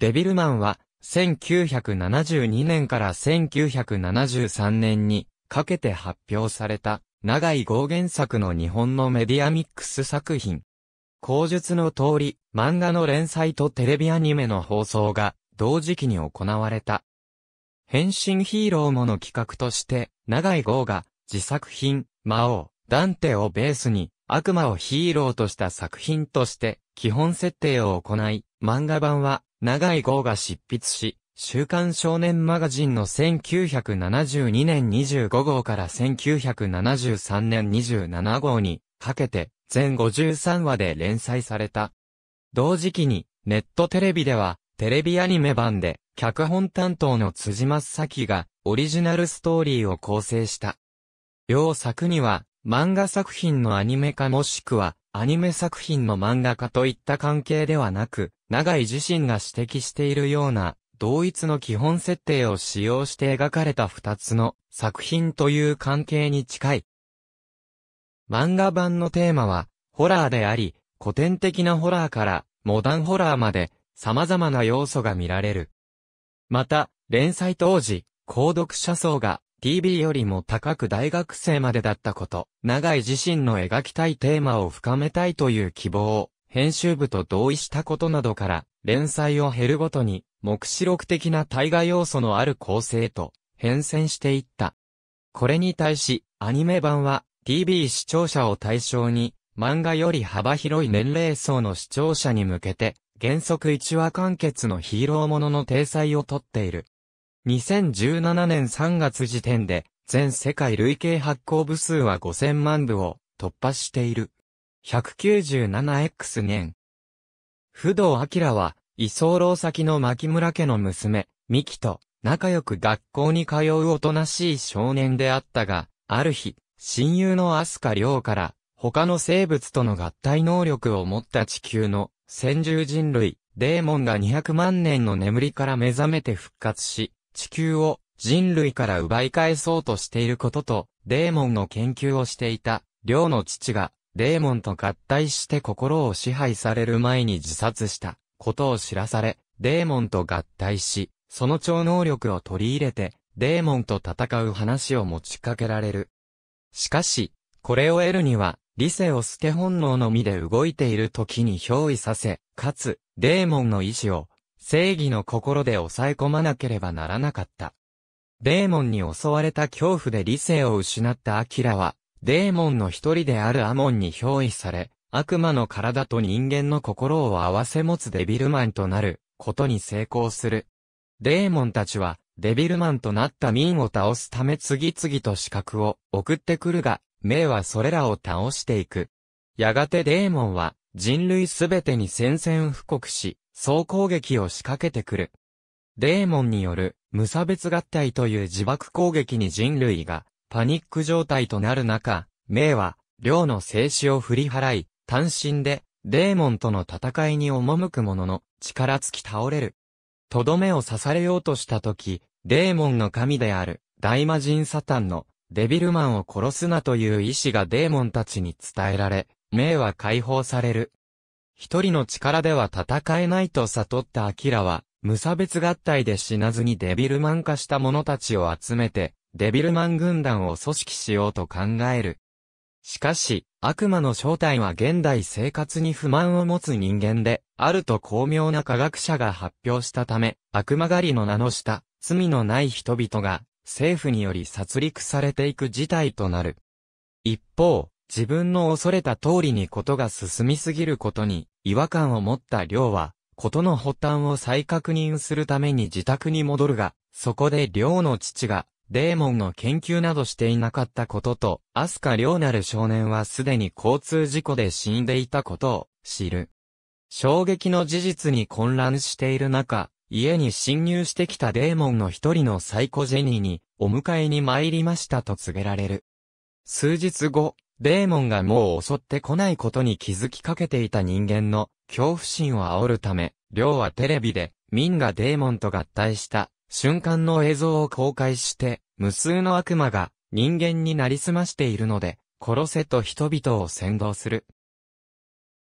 デビルマンは、1972年から1973年にかけて発表された、長井豪原作の日本のメディアミックス作品。口述の通り、漫画の連載とテレビアニメの放送が同時期に行われた。変身ヒーローもの企画として、長井豪が自作品、魔王、ダンテをベースに悪魔をヒーローとした作品として基本設定を行い、漫画版は長い号が執筆し、週刊少年マガジンの1972年25号から1973年27号にかけて全53話で連載された。同時期にネットテレビではテレビアニメ版で脚本担当の辻松咲がオリジナルストーリーを構成した。両作には漫画作品のアニメ化もしくはアニメ作品の漫画家といった関係ではなく、長井自身が指摘しているような、同一の基本設定を使用して描かれた二つの作品という関係に近い。漫画版のテーマは、ホラーであり、古典的なホラーから、モダンホラーまで、様々な要素が見られる。また、連載当時、購読者層が TV よりも高く大学生までだったこと、長井自身の描きたいテーマを深めたいという希望を、編集部と同意したことなどから、連載を減るごとに、目視録的な対話要素のある構成と、変遷していった。これに対し、アニメ版は、TV 視聴者を対象に、漫画より幅広い年齢層の視聴者に向けて、原則1話完結のヒーローものの体裁をとっている。2017年3月時点で、全世界累計発行部数は5000万部を突破している。197X 年。不動明は、居候先の牧村家の娘、ミキと仲良く学校に通うおとなしい少年であったが、ある日、親友のアスカ亮から他の生物との合体能力を持った地球の先住人類、デーモンが200万年の眠りから目覚めて復活し、地球を人類から奪い返そうとしていることと、デーモンの研究をしていた、両の父が、デーモンと合体して心を支配される前に自殺したことを知らされ、デーモンと合体し、その超能力を取り入れて、デーモンと戦う話を持ちかけられる。しかし、これを得るには、理性を捨て本能のみで動いている時に憑依させ、かつ、デーモンの意志を、正義の心で抑え込まなければならなかった。デーモンに襲われた恐怖で理性を失ったアキラは、デーモンの一人であるアモンに憑依され、悪魔の体と人間の心を合わせ持つデビルマンとなる、ことに成功する。デーモンたちは、デビルマンとなったミンを倒すため次々と資格を送ってくるが、メイはそれらを倒していく。やがてデーモンは、人類すべてに宣戦布告し、総攻撃を仕掛けてくる。デーモンによる無差別合体という自爆攻撃に人類がパニック状態となる中、イは、寮の静止を振り払い、単身でデーモンとの戦いに赴くものの力尽き倒れる。とどめを刺されようとした時、デーモンの神である大魔神サタンのデビルマンを殺すなという意志がデーモンたちに伝えられ、イは解放される。一人の力では戦えないと悟ったアキラは、無差別合体で死なずにデビルマン化した者たちを集めて、デビルマン軍団を組織しようと考える。しかし、悪魔の正体は現代生活に不満を持つ人間で、あると巧妙な科学者が発表したため、悪魔狩りの名の下、罪のない人々が、政府により殺戮されていく事態となる。一方、自分の恐れた通りにことが進みすぎることに違和感を持った亮は、ことの発端を再確認するために自宅に戻るが、そこで亮の父が、デーモンの研究などしていなかったことと、アスカ亮なる少年はすでに交通事故で死んでいたことを知る。衝撃の事実に混乱している中、家に侵入してきたデーモンの一人のサイコジェニーに、お迎えに参りましたと告げられる。数日後、デーモンがもう襲ってこないことに気づきかけていた人間の恐怖心を煽るため、亮はテレビで、ミンがデーモンと合体した瞬間の映像を公開して、無数の悪魔が人間になりすましているので、殺せと人々を先導する。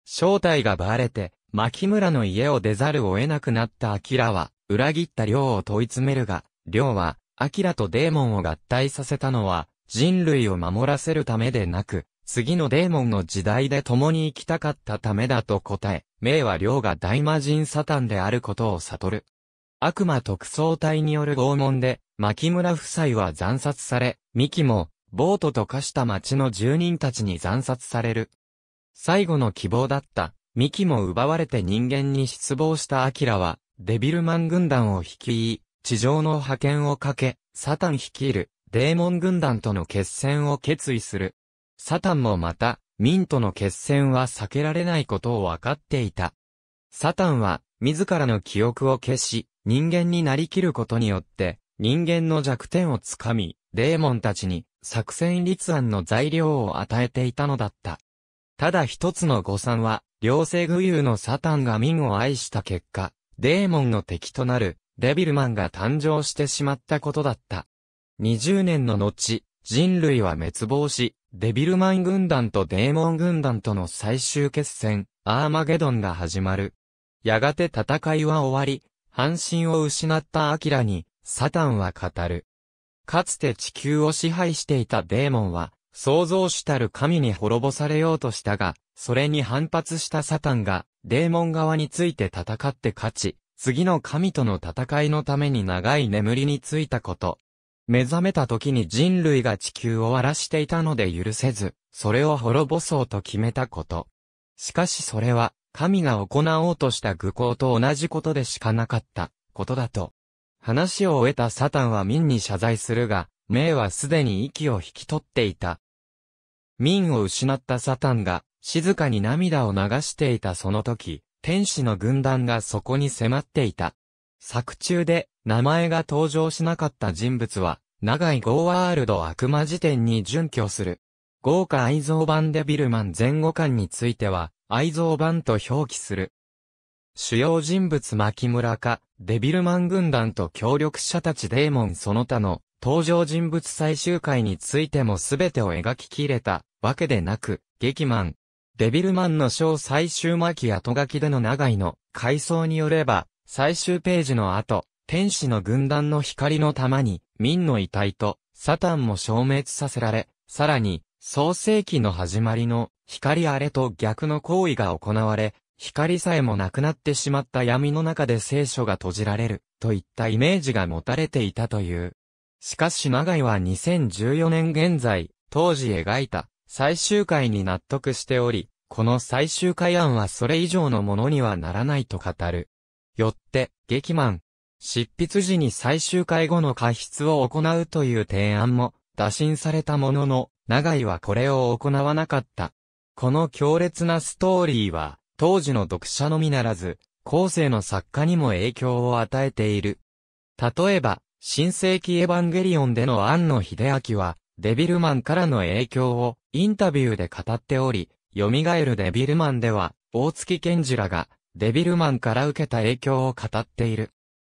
正体がバレて、牧村の家を出ざるを得なくなったアキラは、裏切った亮を問い詰めるが、亮は、アキラとデーモンを合体させたのは、人類を守らせるためでなく、次のデーモンの時代で共に生きたかったためだと答え、明は良が大魔神サタンであることを悟る。悪魔特捜隊による拷問で、牧村夫妻は惨殺され、ミキも、ボートと化した町の住人たちに惨殺される。最後の希望だった、ミキも奪われて人間に失望したアキラは、デビルマン軍団を率い、地上の派遣をかけ、サタン率いる、デーモン軍団との決戦を決意する。サタンもまた、ミンとの決戦は避けられないことを分かっていた。サタンは、自らの記憶を消し、人間になりきることによって、人間の弱点をつかみ、デーモンたちに作戦立案の材料を与えていたのだった。ただ一つの誤算は、両性具有のサタンが民を愛した結果、デーモンの敵となる、デビルマンが誕生してしまったことだった。20年の後、人類は滅亡し、デビルマン軍団とデーモン軍団との最終決戦、アーマゲドンが始まる。やがて戦いは終わり、半身を失ったアキラに、サタンは語る。かつて地球を支配していたデーモンは、創造主たる神に滅ぼされようとしたが、それに反発したサタンが、デーモン側について戦って勝ち、次の神との戦いのために長い眠りについたこと、目覚めた時に人類が地球を荒らしていたので許せず、それを滅ぼそうと決めたこと。しかしそれは、神が行おうとした愚行と同じことでしかなかった、ことだと。話を終えたサタンは民に謝罪するが、明はすでに息を引き取っていた。民を失ったサタンが、静かに涙を流していたその時、天使の軍団がそこに迫っていた。作中で、名前が登場しなかった人物は、長いゴーワールド悪魔辞典に準拠する。豪華愛蔵版デビルマン前後巻については、愛蔵版と表記する。主要人物牧村か、デビルマン軍団と協力者たちデーモンその他の登場人物最終回についても全てを描ききれたわけでなく、劇マン。デビルマンの章最終巻き後書きでの長いの回想によれば、最終ページの後、天使の軍団の光の玉に、民の遺体と、サタンも消滅させられ、さらに、創世紀の始まりの、光あれと逆の行為が行われ、光さえもなくなってしまった闇の中で聖書が閉じられる、といったイメージが持たれていたという。しかし長井は2014年現在、当時描いた、最終回に納得しており、この最終回案はそれ以上のものにはならないと語る。よって、劇マン、執筆時に最終回後の過失を行うという提案も打診されたものの、長井はこれを行わなかった。この強烈なストーリーは、当時の読者のみならず、後世の作家にも影響を与えている。例えば、新世紀エヴァンゲリオンでの庵野秀明は、デビルマンからの影響をインタビューで語っており、蘇るデビルマンでは、大月健二らが、デビルマンから受けた影響を語っている。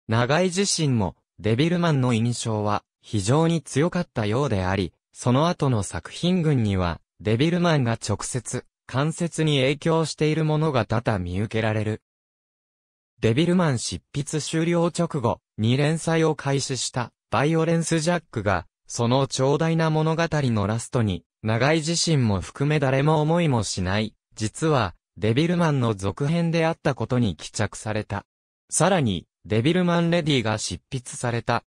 長井自身も、デビルマンの印象は、非常に強かったようであり、その後の作品群には、デビルマンが直接、間接に影響しているものが多々見受けられる。デビルマン執筆終了直後、2連載を開始した、バイオレンス・ジャックが、その長大な物語のラストに、長井自身も含め誰も思いもしない、実は、デビルマンの続編であったことに帰着された。さらに、デビルマンレディが執筆された。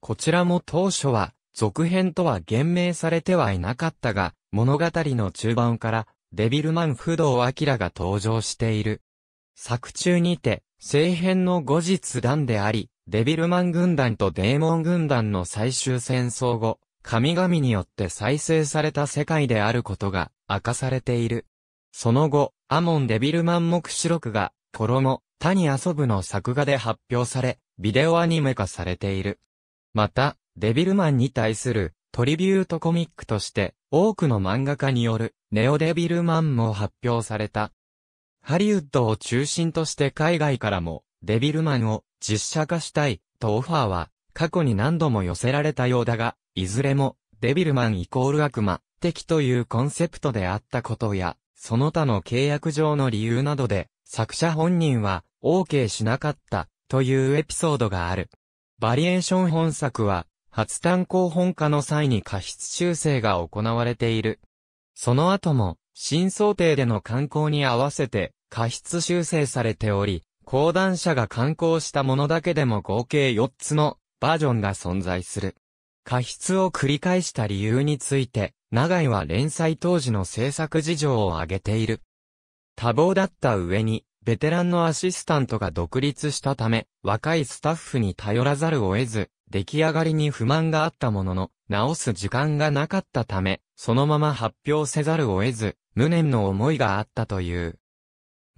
こちらも当初は、続編とは言明されてはいなかったが、物語の中盤から、デビルマン不動明が登場している。作中にて、聖編の後日談であり、デビルマン軍団とデーモン軍団の最終戦争後、神々によって再生された世界であることが明かされている。その後、アモン・デビルマン目視録が、衣、他に遊ぶの作画で発表され、ビデオアニメ化されている。また、デビルマンに対するトリビュートコミックとして、多くの漫画家によるネオデビルマンも発表された。ハリウッドを中心として海外からもデビルマンを実写化したいとオファーは過去に何度も寄せられたようだが、いずれもデビルマンイコール悪魔的というコンセプトであったことや、その他の契約上の理由などで作者本人は OK しなかった、というエピソードがある。バリエーション本作は、初単行本化の際に過失修正が行われている。その後も、新想定での刊行に合わせて、過失修正されており、講談社が刊行したものだけでも合計4つのバージョンが存在する。過失を繰り返した理由について、長井は連載当時の制作事情を挙げている。多忙だった上に、ベテランのアシスタントが独立したため、若いスタッフに頼らざるを得ず、出来上がりに不満があったものの、直す時間がなかったため、そのまま発表せざるを得ず、無念の思いがあったという。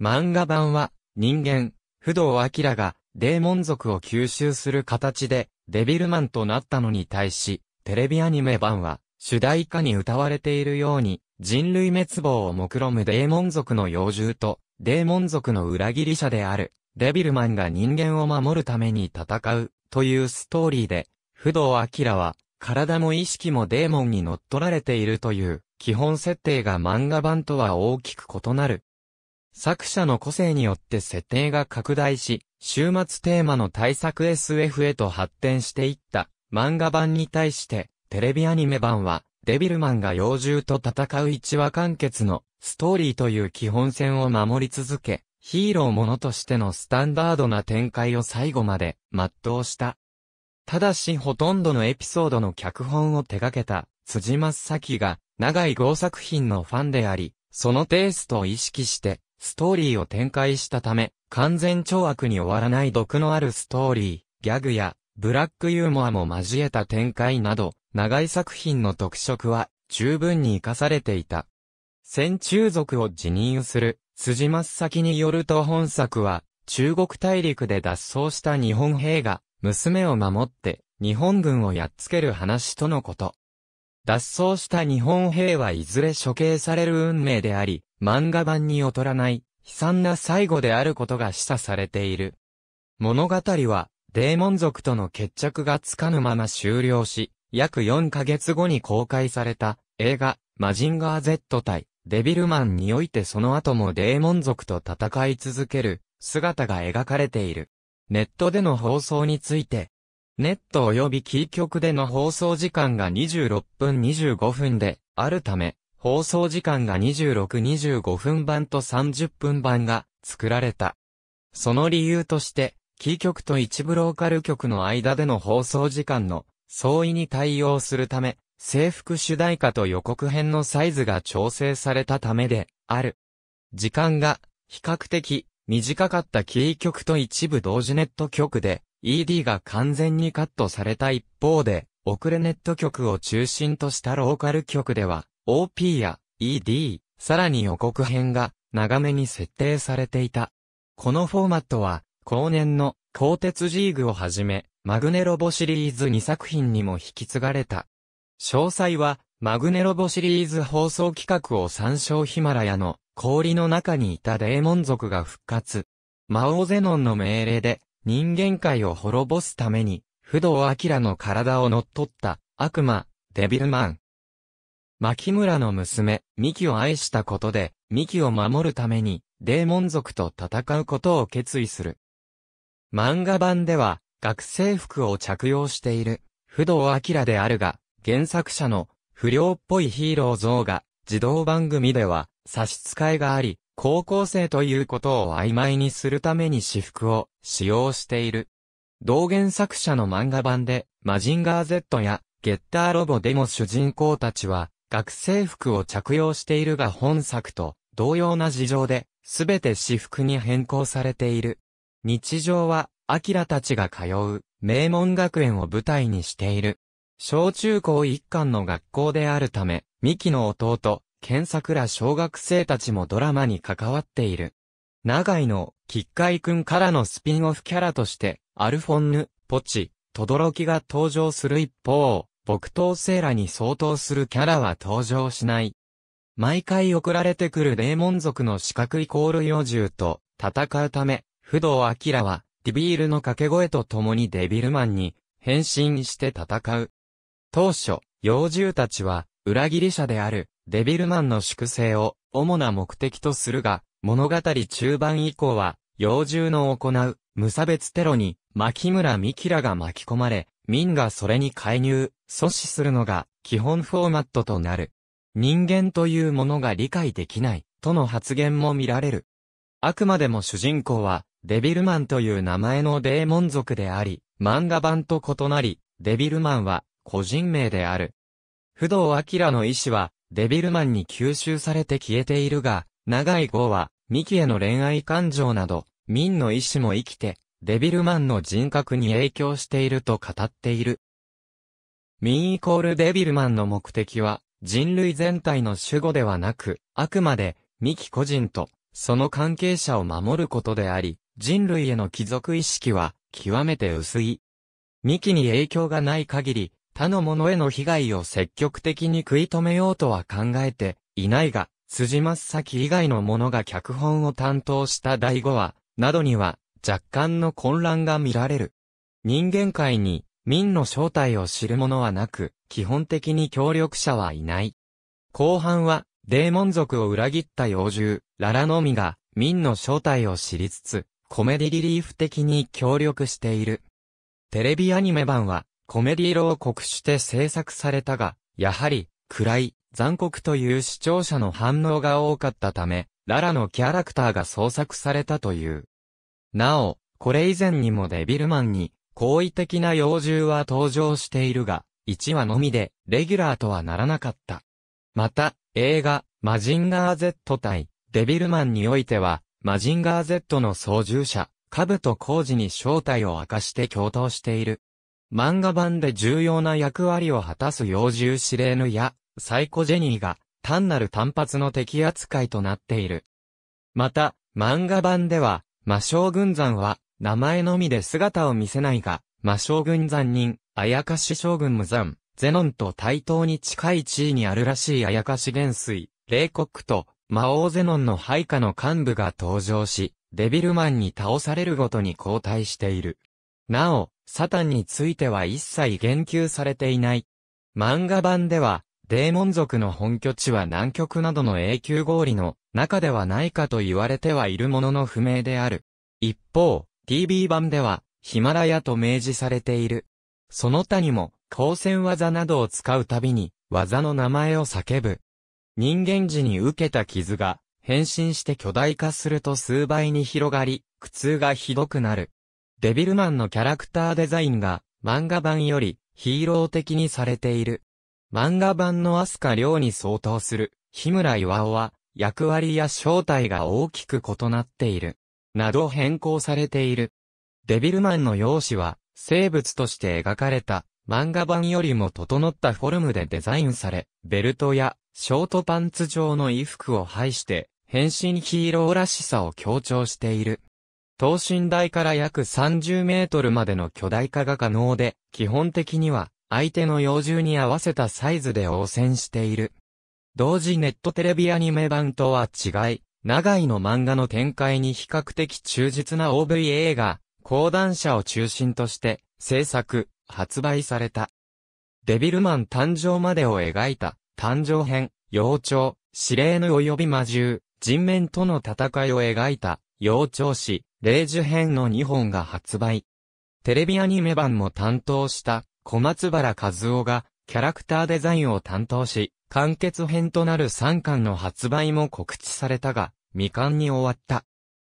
漫画版は、人間、不動明が、デーモン族を吸収する形で、デビルマンとなったのに対し、テレビアニメ版は、主題歌に歌われているように、人類滅亡を目論むデーモン族の妖獣と、デーモン族の裏切り者である、デビルマンが人間を守るために戦う、というストーリーで、不動明は、体も意識もデーモンに乗っ取られているという、基本設定が漫画版とは大きく異なる。作者の個性によって設定が拡大し、週末テーマの対策 SF へと発展していった、漫画版に対して、テレビアニメ版は、デビルマンが幼獣と戦う一話完結のストーリーという基本線を守り続け、ヒーローものとしてのスタンダードな展開を最後まで全うした。ただしほとんどのエピソードの脚本を手掛けた辻真先が長い豪作品のファンであり、そのテイストを意識してストーリーを展開したため、完全懲悪に終わらない毒のあるストーリー、ギャグやブラックユーモアも交えた展開など、長い作品の特色は十分に活かされていた。戦中族を辞任する、辻真先によると本作は、中国大陸で脱走した日本兵が、娘を守って、日本軍をやっつける話とのこと。脱走した日本兵はいずれ処刑される運命であり、漫画版に劣らない、悲惨な最後であることが示唆されている。物語は、デーモン族との決着がつかぬまま終了し、約4ヶ月後に公開された映画、マジンガー Z 対デビルマンにおいてその後もデーモン族と戦い続ける姿が描かれている。ネットでの放送について、ネット及びキー局での放送時間が26分25分であるため、放送時間が26、25分版と30分版が作られた。その理由として、キー局と一部ローカル局の間での放送時間の相違に対応するため、制服主題歌と予告編のサイズが調整されたためである。時間が比較的短かったキー局と一部同時ネット局で ED が完全にカットされた一方で、遅れネット局を中心としたローカル局では OP や ED、さらに予告編が長めに設定されていた。このフォーマットは後年の鋼鉄ジーグをはじめ、マグネロボシリーズ2作品にも引き継がれた。詳細は、マグネロボシリーズ放送企画を参照ヒマラヤの氷の中にいたデーモン族が復活。魔王ゼノンの命令で人間界を滅ぼすために、不動明の体を乗っ取った悪魔、デビルマン。牧村の娘、ミキを愛したことで、ミキを守るために、デーモン族と戦うことを決意する。漫画版では、学生服を着用している、不動明であるが、原作者の不良っぽいヒーロー像が、児童番組では差し支えがあり、高校生ということを曖昧にするために私服を使用している。同原作者の漫画版で、マジンガー Z やゲッターロボでも主人公たちは、学生服を着用しているが本作と同様な事情で、すべて私服に変更されている。日常は、アキラたちが通う、名門学園を舞台にしている。小中高一貫の学校であるため、ミキの弟、ケンサクら小学生たちもドラマに関わっている。長井の、キッカイ君からのスピンオフキャラとして、アルフォンヌ、ポチ、トドロキが登場する一方、木刀ーらに相当するキャラは登場しない。毎回送られてくる霊門族の四角イコール幼獣と戦うため、不動明は、ディビールの掛け声と共にデビルマンに変身して戦う。当初、幼獣たちは、裏切り者である、デビルマンの粛清を主な目的とするが、物語中盤以降は、幼獣の行う、無差別テロに、牧村美希らが巻き込まれ、民がそれに介入、阻止するのが、基本フォーマットとなる。人間というものが理解できない、との発言も見られる。あくまでも主人公は、デビルマンという名前のデーモン族であり、漫画版と異なり、デビルマンは個人名である。不動明の意志は、デビルマンに吸収されて消えているが、長い号は、ミキへの恋愛感情など、ミンの意志も生きて、デビルマンの人格に影響していると語っている。ミンイコールデビルマンの目的は、人類全体の守護ではなく、あくまで、ミキ個人と、その関係者を守ることであり、人類への貴族意識は極めて薄い。幹に影響がない限り、他の者への被害を積極的に食い止めようとは考えていないが、辻真先以外の者が脚本を担当した第5話、などには若干の混乱が見られる。人間界に、民の正体を知る者はなく、基本的に協力者はいない。後半は、デーモン族を裏切った幼獣、ララのみが、民の正体を知りつつ、コメディリリーフ的に協力している。テレビアニメ版は、コメディ色を酷使して制作されたが、やはり、暗い、残酷という視聴者の反応が多かったため、ララのキャラクターが創作されたという。なお、これ以前にもデビルマンに、好意的な幼獣は登場しているが、1話のみで、レギュラーとはならなかった。また、映画、マジンガー Z 対、デビルマンにおいては、マジンガー Z の操縦者、カブトコウジに正体を明かして共闘している。漫画版で重要な役割を果たす幼獣シレーヌや、サイコジェニーが、単なる単発の敵扱いとなっている。また、漫画版では、魔将軍山は、名前のみで姿を見せないが、魔将軍山人、あやかし将軍無山、ゼノンと対等に近い地位にあるらしいあやかし元帥、霊国と、魔王ゼノンの配下の幹部が登場し、デビルマンに倒されるごとに交代している。なお、サタンについては一切言及されていない。漫画版では、デーモン族の本拠地は南極などの永久氷の中ではないかと言われてはいるものの不明である。一方、TV 版では、ヒマラヤと明示されている。その他にも、光線技などを使うたびに、技の名前を叫ぶ。人間時に受けた傷が、変身して巨大化すると数倍に広がり、苦痛がひどくなる。デビルマンのキャラクターデザインが、漫画版より、ヒーロー的にされている。漫画版のアスカ寮に相当する、日村岩尾は、役割や正体が大きく異なっている。など変更されている。デビルマンの容姿は、生物として描かれた、漫画版よりも整ったフォルムでデザインされ、ベルトやショートパンツ状の衣服を配して、変身ヒーローらしさを強調している。等身大から約30メートルまでの巨大化が可能で、基本的には相手の要獣に合わせたサイズで応戦している。同時ネットテレビアニメ版とは違い、長井の漫画の展開に比較的忠実な OVA が、講談社を中心として、制作、発売された。デビルマン誕生までを描いた、誕生編、幼鳥、司令の及び魔獣、人面との戦いを描いた、幼鳥誌、霊樹編の2本が発売。テレビアニメ版も担当した小松原和夫がキャラクターデザインを担当し、完結編となる3巻の発売も告知されたが、未完に終わった。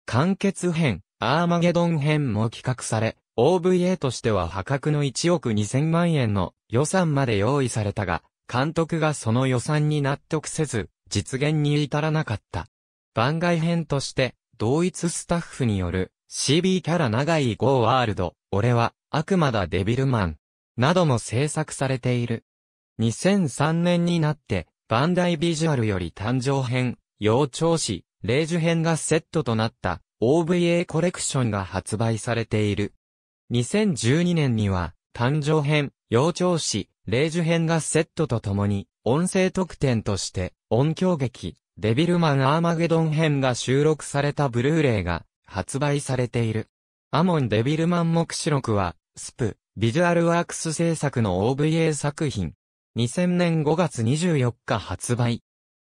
完結編、アーマゲドン編も企画され、OVA としては破格の1億2000万円の予算まで用意されたが、監督がその予算に納得せず、実現に至らなかった。番外編として、同一スタッフによる CB キャラ長い GO ワールド、俺は悪魔だデビルマン、なども制作されている。2003年になって、バンダイビジュアルより誕生編、幼鳥誌、霊樹編がセットとなった OVA コレクションが発売されている。2012年には、誕生編、幼鳥詩、霊樹編がセットとともに、音声特典として、音響劇、デビルマン・アーマゲドン編が収録されたブルーレイが発売されている。アモン・デビルマン目視録は、スプ、ビジュアルワークス制作の OVA 作品。2000年5月24日発売。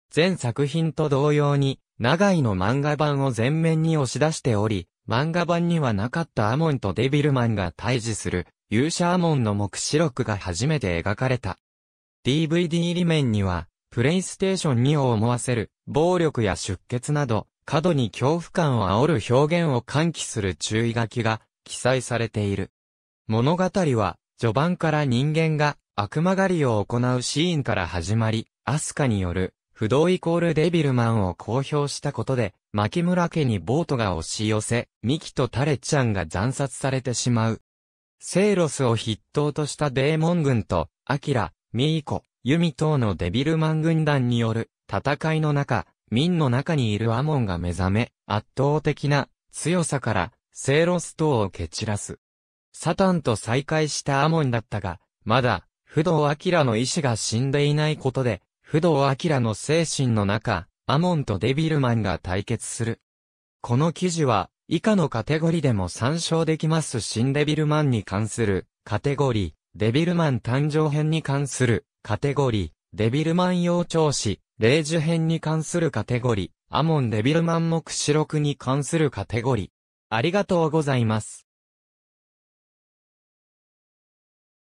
全作品と同様に、長井の漫画版を前面に押し出しており、漫画版にはなかったアモンとデビルマンが対峙する、勇者アモンの目視録が初めて描かれた。DVD 裏面には、プレイステーション2を思わせる、暴力や出血など、過度に恐怖感を煽る表現を喚起する注意書きが記載されている。物語は、序盤から人間が悪魔狩りを行うシーンから始まり、アスカによる、不動イコールデビルマンを公表したことで、牧村家にボートが押し寄せ、ミキとタレちゃんが惨殺されてしまう。セイロスを筆頭としたデーモン軍と、アキラ、ミイコ、ユミ等のデビルマン軍団による戦いの中、民の中にいるアモンが目覚め、圧倒的な強さからセイロス等を蹴散らす。サタンと再会したアモンだったが、まだ、不動明の意志が死んでいないことで、不動明の精神の中、アモンとデビルマンが対決する。この記事は、以下のカテゴリでも参照できます新デビルマンに関するカテゴリー、デビルマン誕生編に関するカテゴリー、デビルマン用調子、レージュ編に関するカテゴリー、アモンデビルマン目視録に関するカテゴリー。ありがとうございます。